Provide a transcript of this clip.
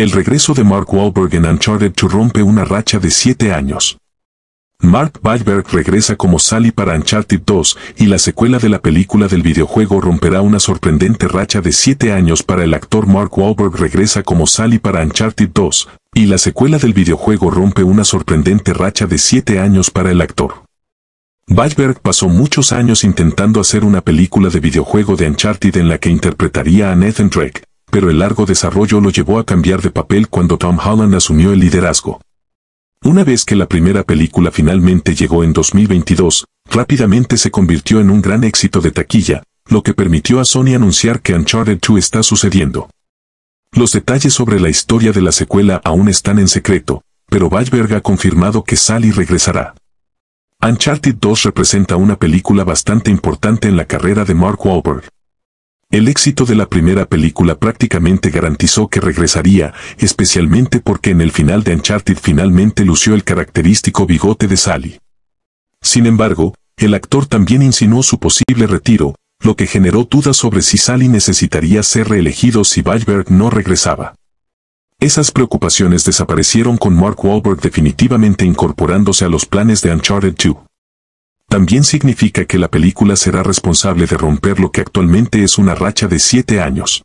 El regreso de Mark Wahlberg en Uncharted 2 rompe una racha de 7 años. Mark Wahlberg regresa como Sally para Uncharted 2 y la secuela de la película del videojuego romperá una sorprendente racha de 7 años para el actor Mark Wahlberg regresa como Sally para Uncharted 2 y la secuela del videojuego rompe una sorprendente racha de 7 años para el actor. Wahlberg pasó muchos años intentando hacer una película de videojuego de Uncharted en la que interpretaría a Nathan Drake, pero el largo desarrollo lo llevó a cambiar de papel cuando Tom Holland asumió el liderazgo. Una vez que la primera película finalmente llegó en 2022, rápidamente se convirtió en un gran éxito de taquilla, lo que permitió a Sony anunciar que Uncharted 2 está sucediendo. Los detalles sobre la historia de la secuela aún están en secreto, pero Weisberg ha confirmado que Sally regresará. Uncharted 2 representa una película bastante importante en la carrera de Mark Wahlberg. El éxito de la primera película prácticamente garantizó que regresaría, especialmente porque en el final de Uncharted finalmente lució el característico bigote de Sally. Sin embargo, el actor también insinuó su posible retiro, lo que generó dudas sobre si Sally necesitaría ser reelegido si Weisberg no regresaba. Esas preocupaciones desaparecieron con Mark Wahlberg definitivamente incorporándose a los planes de Uncharted 2 también significa que la película será responsable de romper lo que actualmente es una racha de siete años.